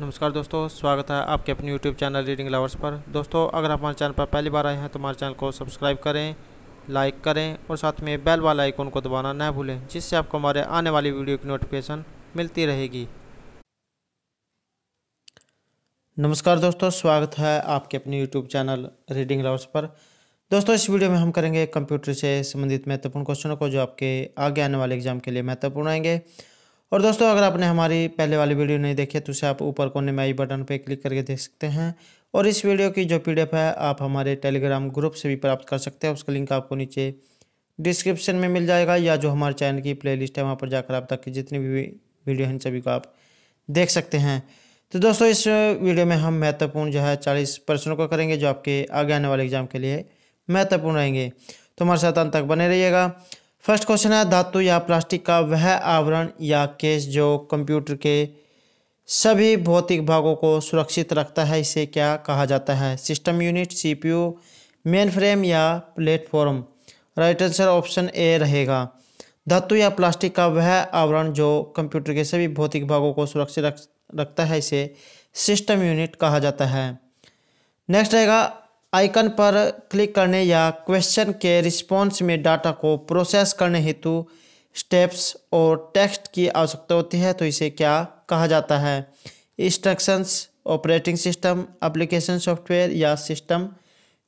नमस्कार दोस्तों स्वागत है आपके अपने यूट्यूब चैनल रीडिंग लवर्स पर दोस्तों अगर आप हमारे चैनल पर पहली बार आए हैं तो हमारे चैनल को सब्सक्राइब करें लाइक करें और साथ में बेल वाला आइकन को दबाना न भूलें जिससे आपको हमारे आने वाली वीडियो की नोटिफिकेशन मिलती रहेगी नमस्कार दोस्तों स्वागत है आपके अपने यूट्यूब चैनल रीडिंग लवर्स पर दोस्तों इस वीडियो में हम करेंगे कंप्यूटर से संबंधित महत्वपूर्ण क्वेश्चनों को जो आपके आगे आने वाले एग्जाम के लिए महत्वपूर्ण आएंगे और दोस्तों अगर आपने हमारी पहले वाली वीडियो नहीं देखी तो उसे आप ऊपर कोने में आई बटन पर क्लिक करके देख सकते हैं और इस वीडियो की जो पी है आप हमारे टेलीग्राम ग्रुप से भी प्राप्त कर सकते हैं उसका लिंक आपको नीचे डिस्क्रिप्शन में मिल जाएगा या जो हमारे चैनल की लिस्ट है वहाँ पर जाकर आप तक की जितनी भी वीडियो है सभी को आप देख सकते हैं तो दोस्तों इस वीडियो में हम महत्वपूर्ण जो है चालीस प्रश्नों को करेंगे जो आपके आगे आने वाले एग्जाम के लिए महत्वपूर्ण रहेंगे तो हमारे साथ अंत तक बने रहिएगा फर्स्ट क्वेश्चन है धातु या प्लास्टिक का वह आवरण या केस जो कंप्यूटर के सभी भौतिक भागों को सुरक्षित रखता है इसे क्या कहा जाता है system unit CPU mainframe या platform right answer option A रहेगा धातु या प्लास्टिक का वह आवरण जो कंप्यूटर के सभी भौतिक भागों को सुरक्षित रख, रखता है इसे सिस्टम यूनिट कहा जाता है नेक्स्ट रहेगा आइकन पर क्लिक करने या क्वेश्चन के रिस्पॉन्स में डाटा को प्रोसेस करने हेतु स्टेप्स और टेक्स्ट की आवश्यकता होती है तो इसे क्या कहा जाता है instructions operating system application software या system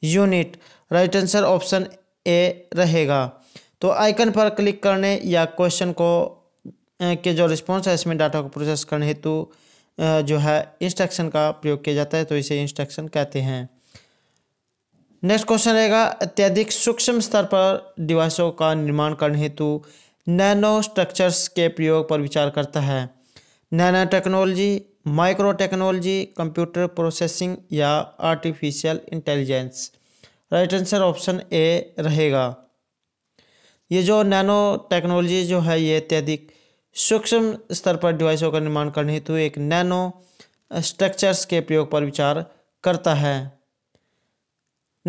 unit right answer option A रहेगा तो आइकन पर क्लिक करने या क्वेश्चन को के जो रिस्पॉन्स है इसमें डाटा को प्रोसेस करने हेतु जो है इंस्ट्रक्शन का प्रयोग किया जाता है तो इसे इंस्ट्रक्शन कहते हैं नेक्स्ट क्वेश्चन रहेगा अत्यधिक सूक्ष्म स्तर पर डिवाइसों का निर्माण करने हेतु नैनो स्ट्रक्चर्स के प्रयोग पर विचार करता है nanotechnology microtechnology computer processing या artificial intelligence right answer option A रहेगा ये जो नैनो टेक्नोलॉजी जो है ये अत्यधिक सूक्ष्म स्तर पर डिवाइसों का निर्माण करने हेतु एक नैनो स्ट्रक्चर्स के प्रयोग पर विचार करता है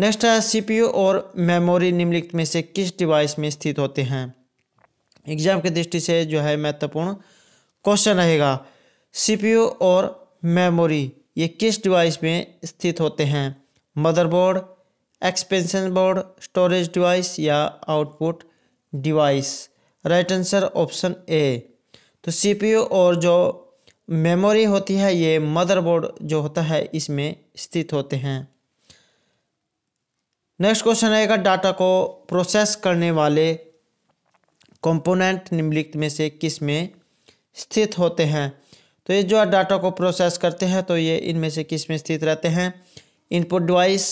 नेक्स्ट है सीपीयू और मेमोरी निम्नलिखित में से किस डिवाइस में स्थित होते हैं एग्जाम के दृष्टि से जो है महत्वपूर्ण क्वेश्चन रहेगा सीपीयू और मेमोरी ये किस डिवाइस में स्थित होते हैं motherboard expansion board storage device या output device right answer option A तो सीपीयू और जो मेमोरी होती है ये मदरबोर्ड जो होता है इसमें स्थित होते हैं नेक्स्ट क्वेश्चन आएगा डाटा को प्रोसेस करने वाले कंपोनेंट निम्नलिखित में से किस में स्थित होते हैं तो ये जो डाटा को प्रोसेस करते हैं तो ये इनमें से किस में स्थित रहते हैं input device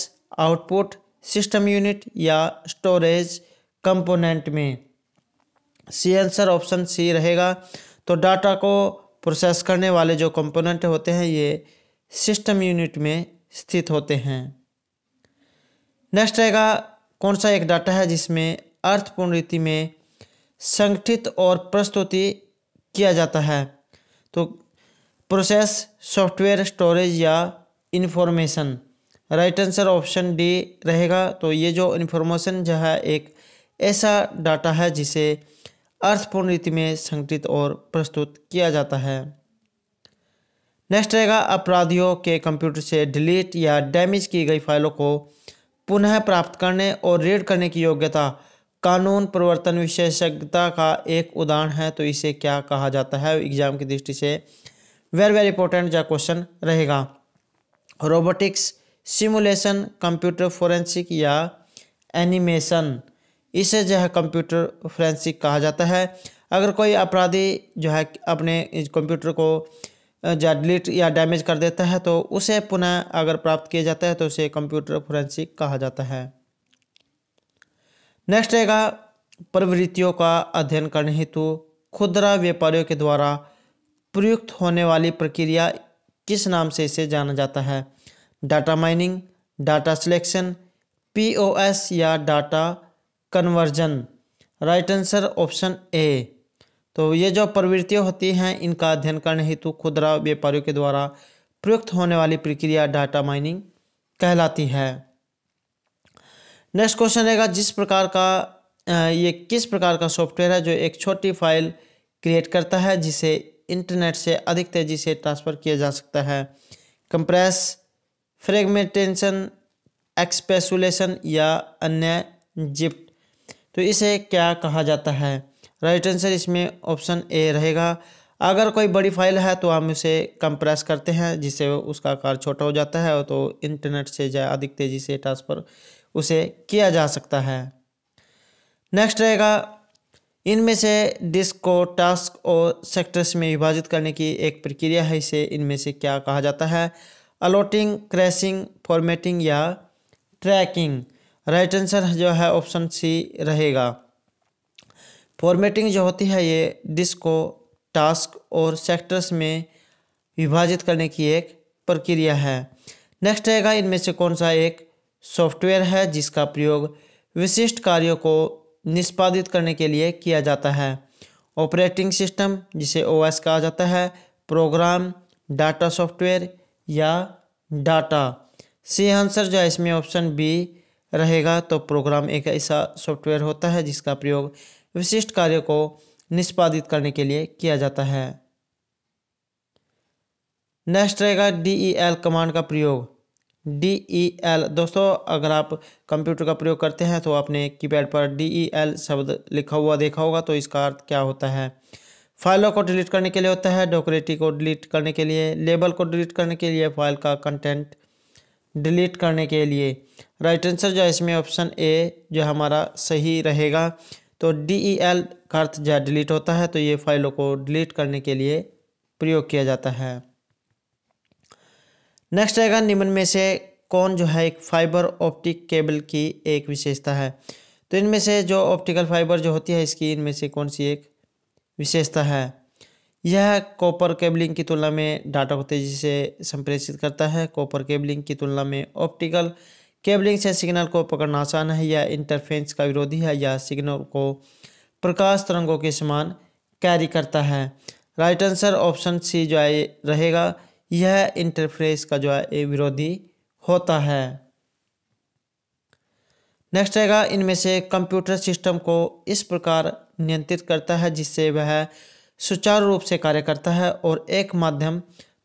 output system unit या स्टोरेज कंपोनेंट में सी आंसर ऑप्शन सी रहेगा तो डाटा को प्रोसेस करने वाले जो कंपोनेंट होते हैं ये सिस्टम यूनिट में स्थित होते हैं नेक्स्ट रहेगा कौन सा एक डाटा है जिसमें अर्थपूर्ण रीति में संगठित और प्रस्तुति किया जाता है तो प्रोसेस सॉफ्टवेयर स्टोरेज या information right answer option D रहेगा तो ये जो इन्फॉर्मेशन जो है एक ऐसा डाटा है जिसे अर्थपूर्ण रीति में संगठित और प्रस्तुत किया जाता है नेक्स्ट रहेगा अपराधियों के कंप्यूटर से डिलीट या डैमेज की गई फाइलों को पुनः प्राप्त करने और रीड करने की योग्यता कानून प्रवर्तन विशेषज्ञता का एक उदाहरण है तो इसे क्या कहा जाता है एग्जाम की दृष्टि से वेरी वेरी इंपॉर्टेंट जहाँ क्वेश्चन रहेगा रोबोटिक्स सिमुलेशन कंप्यूटर फोरेंसिक या एनिमेशन इसे जो है कंप्यूटर फोरेंसिक कहा जाता है अगर कोई अपराधी जो है अपने कंप्यूटर को या डिलीट या डैमेज कर देता है तो उसे पुनः अगर प्राप्त किया जाता है तो उसे कंप्यूटर फोरेंसिक कहा जाता है नेक्स्ट रहेगा प्रवृत्तियों का अध्ययन करने हेतु खुदरा व्यापारियों के द्वारा प्रयुक्त होने वाली प्रक्रिया किस नाम से इसे जाना जाता है data mining data selection POS या data conversion right answer option A तो ये जो प्रवृत्तियाँ होती हैं इनका अध्ययन करने हेतु खुदरा व्यापारियों के द्वारा प्रयुक्त होने वाली प्रक्रिया डाटा माइनिंग कहलाती है नेक्स्ट क्वेश्चन रहेगा जिस प्रकार का ये किस प्रकार का सॉफ्टवेयर है जो एक छोटी फाइल क्रिएट करता है जिसे इंटरनेट से अधिक तेज़ी से ट्रांसफ़र किया जा सकता है कंप्रेस फ्रेगमेंटेशन एक्सपेसुलेशन या अन्य जिप्ट तो इसे क्या कहा जाता है राइट आंसर इसमें ऑप्शन ए रहेगा अगर कोई बड़ी फाइल है तो हम उसे कंप्रेस करते हैं जिससे उसका आकार छोटा हो जाता है तो इंटरनेट से अधिक तेज़ी से ट्रांसफ़र उसे किया जा सकता है नेक्स्ट रहेगा इनमें से डिस्क को टास्क और सेक्टर्स में विभाजित करने की एक प्रक्रिया है इसे इनमें से क्या कहा जाता है अलोटिंग क्रैशिंग फॉर्मेटिंग या ट्रैकिंग राइट आंसर जो है ऑप्शन सी रहेगा फॉर्मेटिंग जो होती है ये डिस्क को टास्क और सेक्टर्स में विभाजित करने की एक प्रक्रिया है नेक्स्ट रहेगा इनमें से कौन सा एक सॉफ्टवेयर है जिसका प्रयोग विशिष्ट कार्यों को निष्पादित करने के लिए किया जाता है ऑपरेटिंग सिस्टम जिसे ओएस कहा जाता है प्रोग्राम डाटा सॉफ्टवेयर या डाटा सी आंसर जो है इसमें ऑप्शन बी रहेगा तो प्रोग्राम एक ऐसा सॉफ्टवेयर होता है जिसका प्रयोग विशिष्ट कार्य को निष्पादित करने के लिए किया जाता है नेक्स्ट रहेगा डी ई एल कमांड का प्रयोग डी ई एल दोस्तों अगर आप कंप्यूटर का प्रयोग करते हैं तो आपने कीपैड पर डी ई एल शब्द लिखा हुआ देखा होगा तो इसका अर्थ क्या होता है फाइलों को डिलीट करने के लिए होता है डॉक्यूमेंटी को डिलीट करने के लिए लेबल को डिलीट करने के लिए फाइल का कंटेंट डिलीट करने के लिए राइट आंसर जो है इसमें ऑप्शन ए जो हमारा सही रहेगा तो डी ई एल का अर्थ जो डिलीट होता है तो ये फाइलों को डिलीट करने के लिए प्रयोग किया जाता है नेक्स्ट आएगा निम्न में से कौन जो है एक फाइबर ऑप्टिक केबल की एक विशेषता है तो इनमें से जो ऑप्टिकल फाइबर जो होती है इसकी इनमें से कौन सी एक विशेषता है यह कॉपर केबलिंग की तुलना में डाटा को तेज़ी से संप्रेषित करता है कॉपर केबलिंग की तुलना में ऑप्टिकल केबलिंग से सिग्नल को पकड़ना आसान है या इंटरफेंस का विरोधी है या सिग्नल को प्रकाश तरंगों के समान कैरी करता है राइट आंसर ऑप्शन सी जो है रहेगा यह इंटरफेस का जो है विरोधी होता है नेक्स्ट रहेगा इनमें से कंप्यूटर सिस्टम को इस प्रकार नियंत्रित करता है जिससे वह सुचारू रूप से कार्य करता है और एक माध्यम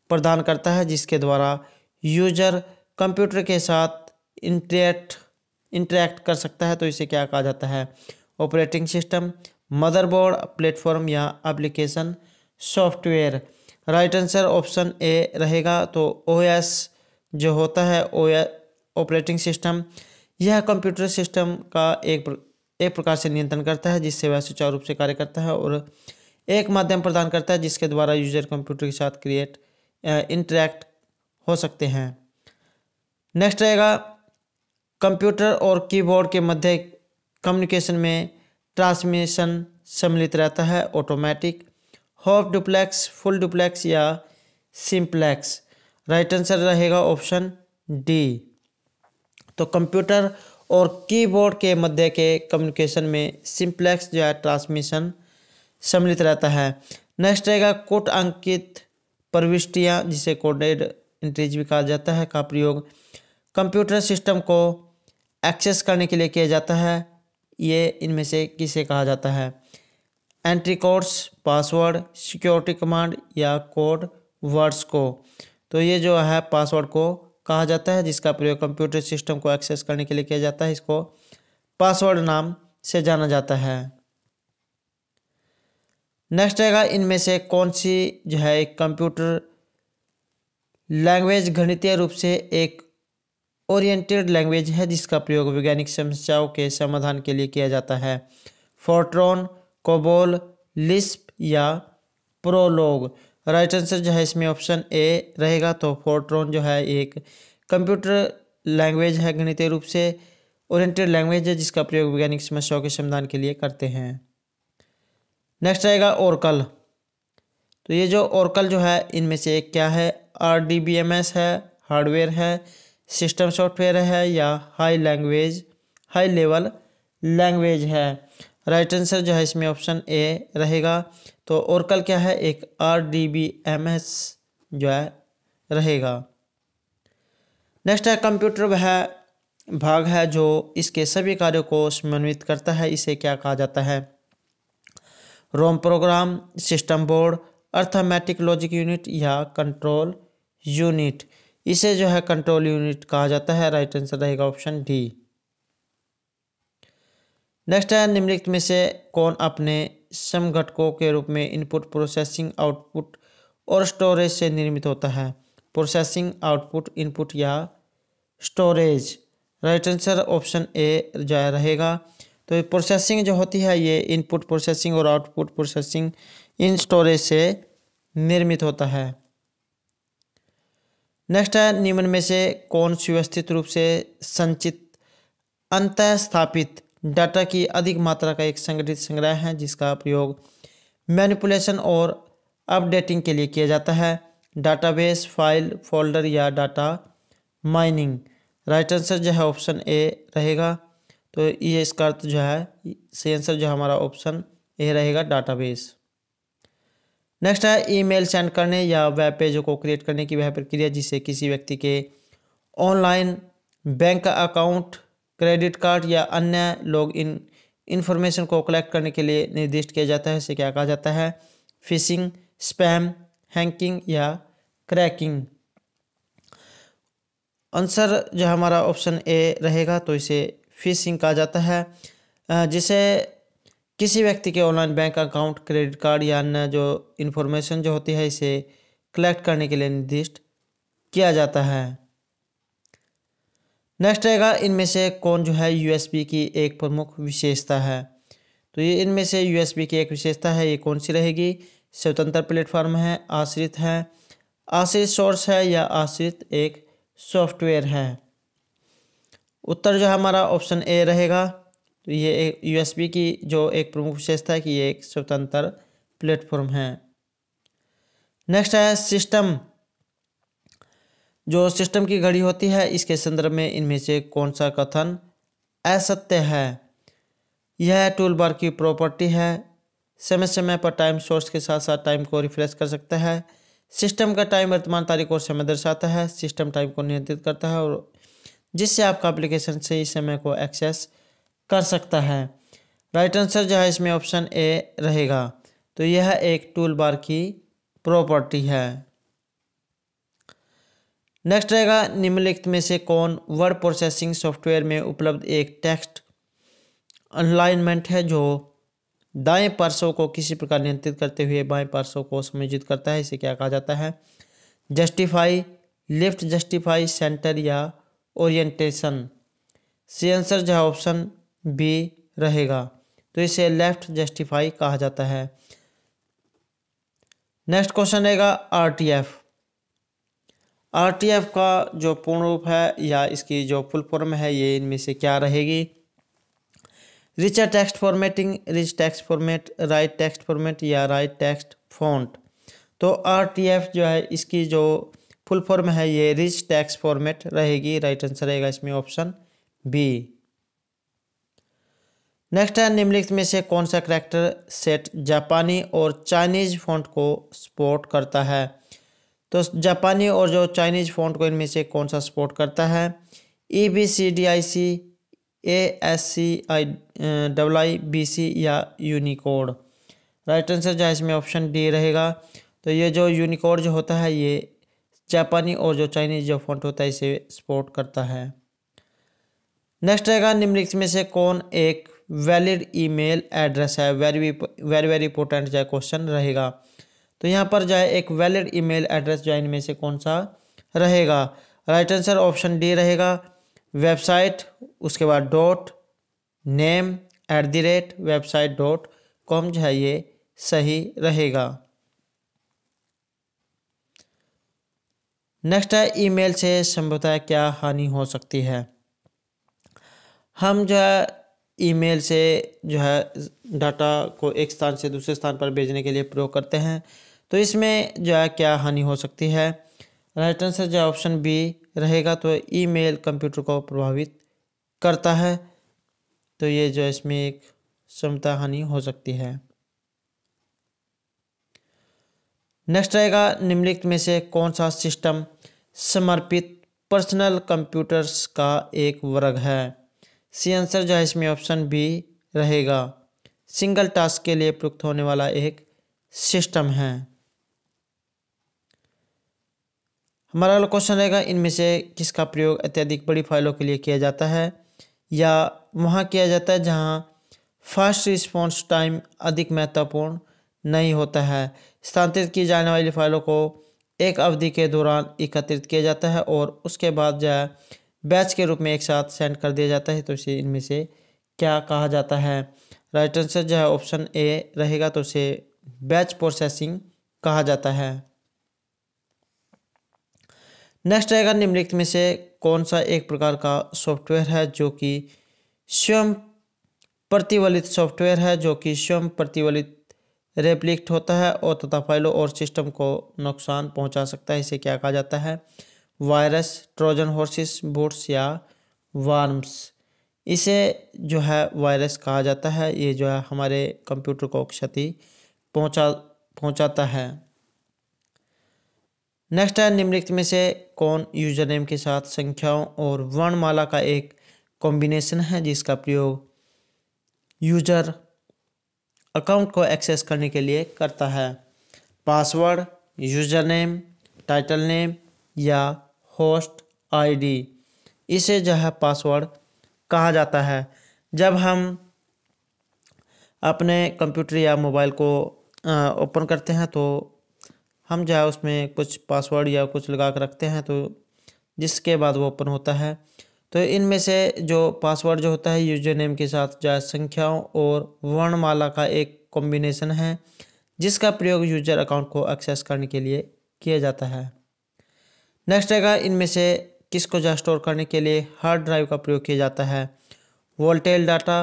प्रदान करता है जिसके द्वारा यूजर कंप्यूटर के साथ इंटरेक्ट इंटरेक्ट कर सकता है तो इसे क्या कहा जाता है ऑपरेटिंग सिस्टम मदरबोर्ड प्लेटफॉर्म या application software right answer option A रहेगा तो ओ जो होता है ओ ऑपरेटिंग सिस्टम यह कंप्यूटर सिस्टम का एक प्र, एक प्रकार से नियंत्रण करता है जिससे वह सुचारू रूप से कार्य करता है और एक माध्यम प्रदान करता है जिसके द्वारा यूजर कंप्यूटर के साथ क्रिएट इंटरेक्ट हो सकते हैं नेक्स्ट रहेगा कंप्यूटर और कीबोर्ड के मध्य कम्युनिकेशन में ट्रांसमिशन सम्मिलित रहता है automatic half duplex full duplex या सिंप्लेक्स राइट आंसर रहेगा ऑप्शन डी तो कंप्यूटर और कीबोर्ड के मध्य के कम्युनिकेशन में सिंप्लेक्स जो है ट्रांसमिशन सम्मिलित रहता है नेक्स्ट रहेगा कोट अंकित प्रविष्टियाँ जिसे कोडेड इंट्रीज भी कहा जाता है का प्रयोग कंप्यूटर सिस्टम को एक्सेस करने के लिए किया जाता है ये इनमें से किसे कहा जाता है entry codes password security command या कोड वर्ड्स को तो ये जो है पासवर्ड को कहा जाता है जिसका प्रयोग कंप्यूटर सिस्टम को एक्सेस करने के लिए किया जाता है इसको पासवर्ड नाम से जाना जाता है नेक्स्ट आएगा इनमें से कौन सी जो है एक कंप्यूटर लैंग्वेज गणितीय रूप से एक ओरिएंटेड लैंग्वेज है जिसका प्रयोग वैज्ञानिक समस्याओं के समाधान के लिए किया जाता है फोर्ट्रॉन कोबोल लिस्प या प्रोलोग राइट आंसर जो है इसमें ऑप्शन ए रहेगा तो फोर्ट्रॉन जो है एक कंप्यूटर लैंग्वेज है गणितीय रूप से ओरिएंटेड लैंग्वेज है जिसका प्रयोग वैज्ञानिक समस्याओं के समाधान के लिए करते हैं नेक्स्ट आएगा ओरकल तो ये जो ओरकल जो है इनमें से एक क्या है आर है हार्डवेयर है सिस्टम सॉफ्टवेयर है या high language high level language है राइट आंसर जो है इसमें ऑप्शन ए रहेगा तो ओरकल क्या है एक R D B M S जो है रहेगा नेक्स्ट है कंप्यूटर वह भाग है जो इसके सभी कार्यों को समन्वित करता है इसे क्या कहा जाता है ROM program system board arithmetic logic unit या कंट्रोल यूनिट इसे जो है कंट्रोल यूनिट कहा जाता है राइट आंसर रहेगा ऑप्शन डी नेक्स्ट है निम्नलिखित में से कौन अपने सम घटकों के रूप में इनपुट प्रोसेसिंग आउटपुट और स्टोरेज से निर्मित होता है प्रोसेसिंग आउटपुट इनपुट या storage right answer option A जो रहेगा तो प्रोसेसिंग जो होती है ये इनपुट प्रोसेसिंग और आउटपुट प्रोसेसिंग इन स्टोरेज से निर्मित होता है नेक्स्ट है निम्न में से कौन सुव्यवस्थित रूप से संचित अंत स्थापित डाटा की अधिक मात्रा का एक संगठित संग्रह है जिसका प्रयोग मैनिपुलेशन और अपडेटिंग के लिए किया जाता है डाटाबेस फाइल फोल्डर या डाटा माइनिंग राइट आंसर जो है ऑप्शन ए रहेगा तो ये इसका अर्थ जो है सही आंसर जो हमारा ऑप्शन ए रहेगा डाटाबेस नेक्स्ट है ईमेल सेंड करने या वेब पेज को क्रिएट करने की वह प्रक्रिया जिससे किसी व्यक्ति के online bank account credit card या अन्य लॉग इन इन्फॉर्मेशन को कलेक्ट करने के लिए निर्दिष्ट किया जाता है इसे क्या कहा जाता है फिशिंग स्पैम हैंकिंग या क्रैकिंग आंसर जो हमारा ऑप्शन ए रहेगा तो इसे फिशिंग कहा जाता है जिसे किसी व्यक्ति के online bank account credit card या अन्य जो इन्फॉर्मेशन जो होती है इसे कलेक्ट करने के लिए निर्दिष्ट किया जाता है नेक्स्ट रहेगा इनमें से कौन जो है यू की एक प्रमुख विशेषता है तो ये इनमें से यू की एक विशेषता है ये कौन सी रहेगी स्वतंत्र प्लेटफॉर्म है आश्रित है आश्रित सोर्स है या आश्रित एक सॉफ्टवेयर है उत्तर जो है हमारा ऑप्शन ए रहेगा तो ये एक यूएसबी की जो एक प्रमुख विशेषता है कि ये एक स्वतंत्र प्लेटफॉर्म है नेक्स्ट है सिस्टम जो सिस्टम की घड़ी होती है इसके संदर्भ में इनमें से कौन सा कथन असत्य है यह टूल बार की प्रॉपर्टी है समय समय पर टाइम सोर्स के साथ साथ टाइम को रिफ्रेश कर सकता है सिस्टम का टाइम वर्तमान तारीख और समय दर्शाता है सिस्टम टाइम को नियंत्रित करता है और जिससे आपका एप्लीकेशन सही समय को एक्सेस कर सकता है राइट आंसर जो है इसमें ऑप्शन ए रहेगा तो यह एक टूल बार की प्रॉपर्टी है नेक्स्ट रहेगा निम्नलिखित में से कौन वर्ड प्रोसेसिंग सॉफ्टवेयर में उपलब्ध एक टेक्स्ट अनलाइनमेंट है जो दाएं पार्श्व को किसी प्रकार नियंत्रित करते हुए बाएं पार्श्व को समायोजित करता है इसे क्या कहा जाता है जस्टिफाई लेफ्ट जस्टिफाई सेंटर या ओरिएंटेशन सी आंसर जो है ऑप्शन भी रहेगा तो इसे लेफ्ट जस्टिफाई कहा जाता है नेक्स्ट क्वेश्चन रहेगा आरटीएफ आरटीएफ का जो पूर्ण रूप है या इसकी जो फुल फॉर्म है ये इनमें से क्या रहेगी richer text formatting rich text format right text format या राइट टेक्स्ट फॉन्ट तो आरटीएफ जो है इसकी जो फुल फॉर्म है ये रिच टेक्स्ट फॉर्मेट रहेगी राइट आंसर रहेगा इसमें ऑप्शन बी नेक्स्ट है निम्नलिखित में से कौन सा करैक्टर सेट जापानी और चाइनीज फॉन्ट को सपोर्ट करता है तो जापानी और जो चाइनीज फॉन्ट को इनमें से कौन सा सपोर्ट करता है E B C D I C A S C I double I B C या यूनिकोड राइट आंसर जो है इसमें ऑप्शन डी रहेगा तो ये जो यूनिकोड जो होता है ये जापानी और जो चाइनीज जो फॉन्ट होता है इसे सपोर्ट करता है नेक्स्ट रहेगा निम्नलिखित में से कौन एक वैलिड ईमेल एड्रेस है वेरी वेरी वेरी इंपॉर्टेंट जो क्वेश्चन रहेगा तो यहाँ पर जो है एक वैलिड ईमेल एड्रेस जो इनमें से कौन सा रहेगा राइट आंसर ऑप्शन डी रहेगा वेबसाइट उसके बाद dot name at the rate website dot com जो है ये सही रहेगा नेक्स्ट है ईमेल से संभवतः क्या हानि हो सकती है हम जो है ईमेल से जो है डाटा को एक स्थान से दूसरे स्थान पर भेजने के लिए प्रयोग करते हैं तो इसमें जो है क्या हानि हो सकती है राइट आंसर जो ऑप्शन बी रहेगा तो ईमेल कंप्यूटर को प्रभावित करता है तो ये जो इसमें एक क्षमता हानि हो सकती है नेक्स्ट रहेगा निम्नलिखित में से कौन सा सिस्टम समर्पित पर्सनल कंप्यूटर्स का एक वर्ग है सी आंसर जो है इसमें ऑप्शन बी रहेगा सिंगल टास्क के लिए प्रयुक्त होने वाला एक सिस्टम है हमारा अगला क्वेश्चन रहेगा इनमें से किसका प्रयोग अत्यधिक बड़ी फाइलों के लिए किया जाता है या वहाँ किया जाता है जहाँ फास्ट रिस्पॉन्स टाइम अधिक महत्वपूर्ण नहीं होता है स्थानांतरित की जाने वाली फाइलों को एक अवधि के दौरान एकत्रित किया जाता है और उसके बाद जो है बैच के रूप में एक साथ सेंड कर दिया जाता है तो इसे इनमें से क्या कहा जाता है राइट आंसर जो है ऑप्शन ए रहेगा तो उसे बैच प्रोसेसिंग कहा जाता है नेक्स्ट रहेगा निम्नलिखित में से कौन सा एक प्रकार का सॉफ्टवेयर है जो कि स्वयं प्रतिवलित सॉफ्टवेयर है जो कि स्वयं प्रतिवलित रेप्लिक्ट होता है और तथा फाइलों और सिस्टम को नुकसान पहुंचा सकता है इसे क्या कहा जाता है वायरस ट्रोजन हॉर्सिस बोट्स या वार्म्स इसे जो है वायरस कहा जाता है ये जो है हमारे कंप्यूटर को क्षति पहुंचा पहुंचाता है नेक्स्ट है निम्नलिखित में से कौन यूजर नेम के साथ संख्याओं और वर्णमाला का एक कॉम्बिनेशन है जिसका प्रयोग यूजर अकाउंट को एक्सेस करने के लिए करता है password user name title name या होस्ट आईडी इसे जो है पासवर्ड कहा जाता है जब हम अपने कंप्यूटर या मोबाइल को ओपन करते हैं तो हम जो है उसमें कुछ पासवर्ड या कुछ लगा कर रखते हैं तो जिसके बाद वो ओपन होता है तो इनमें से जो पासवर्ड जो होता है यूजर नेम के साथ जो संख्याओं और वर्णमाला का एक कॉम्बिनेशन है जिसका प्रयोग यूजर अकाउंट को एक्सेस करने के लिए किया जाता है नेक्स्ट आएगा इनमें से किसको जो स्टोर करने के लिए हार्ड ड्राइव का प्रयोग किया जाता है volatile data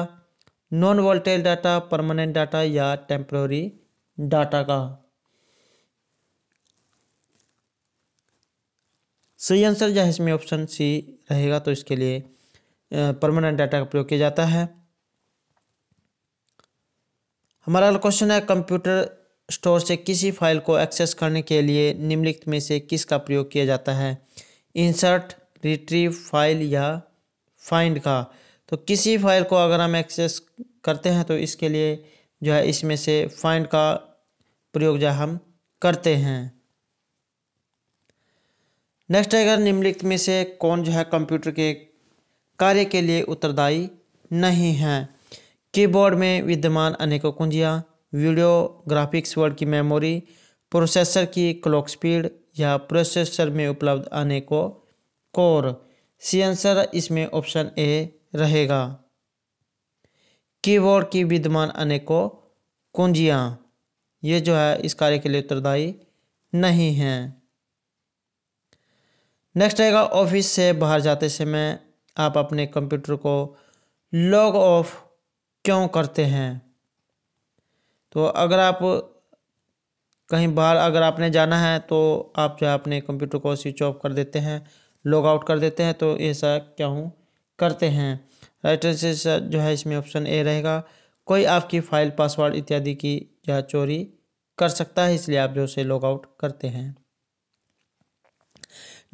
non volatile data permanent data या टेम्प्रोरी डाटा का सही आंसर जो है इसमें ऑप्शन सी रहेगा तो इसके लिए परमानेंट डाटा का प्रयोग किया जाता है हमारा क्वेश्चन है कंप्यूटर स्टोर से किसी फाइल को एक्सेस करने के लिए निम्नलिखित में से किसका प्रयोग किया जाता है इंसर्ट रिट्रीव फाइल या फाइंड का तो किसी फाइल को अगर हम एक्सेस करते हैं तो इसके लिए जो है इसमें से फाइंड का प्रयोग जो हम करते हैं नेक्स्ट अगर निम्नलिखित में से कौन जो है कंप्यूटर के कार्य के लिए उत्तरदायी नहीं है कीबोर्ड में विद्यमान अनेकों कुंजियाँ वीडियो ग्राफिक्स वर्ड की मेमोरी प्रोसेसर की क्लॉक स्पीड या प्रोसेसर में उपलब्ध आने को कोर सी आंसर इसमें ऑप्शन ए रहेगा कीबोर्ड की विद्यमान अनेकों कुंजियाँ ये जो है इस कार्य के लिए उत्तरदायी नहीं हैं नेक्स्ट आएगा ऑफिस से बाहर जाते समय आप अपने कंप्यूटर को लॉग ऑफ क्यों करते हैं तो अगर आप कहीं बाहर अगर आपने जाना है तो आप जो है अपने कंप्यूटर को स्विच ऑफ कर देते हैं लॉग आउट कर देते हैं तो ऐसा क्या हूँ करते हैं राइट से जो है इसमें ऑप्शन ए रहेगा कोई आपकी फ़ाइल पासवर्ड इत्यादि की जो चोरी कर सकता है इसलिए आप जो उसे लॉग आउट करते हैं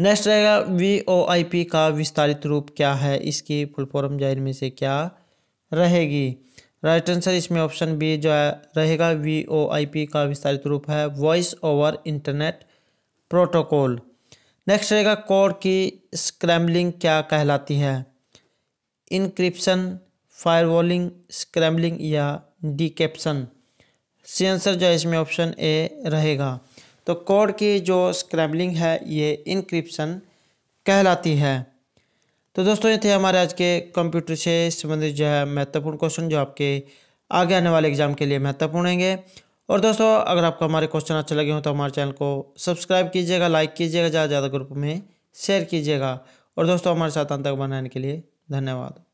नेक्स्ट रहेगा वी ओ आई पी का विस्तारित रूप क्या है इसकी फुल फॉर्म जाहिर में से क्या रहेगी राइट आंसर इसमें ऑप्शन बी जो है रहेगा वी ओ आई पी का विस्तारित रूप है voice over internet protocol next रहेगा कोड की स्क्रैम्बलिंग क्या कहलाती है इनक्रिप्शन फायरवॉलिंग स्क्रैम्बलिंग या डिकेप्शन सी आंसर जो है इसमें ऑप्शन ए रहेगा तो कोड की जो स्क्रैम्बलिंग है ये इनक्रिप्शन कहलाती है तो दोस्तों ये थे हमारे आज के कंप्यूटर से संबंधित जो है महत्वपूर्ण क्वेश्चन जो आपके आगे आने वाले एग्जाम के लिए महत्वपूर्ण होंगे और दोस्तों अगर आपको हमारे क्वेश्चन अच्छे लगे हों तो हमारे चैनल को सब्सक्राइब कीजिएगा लाइक कीजिएगा ज़्यादा ज़्यादा ग्रुप में शेयर कीजिएगा और दोस्तों हमारे साथ अंत तक बनाने के लिए धन्यवाद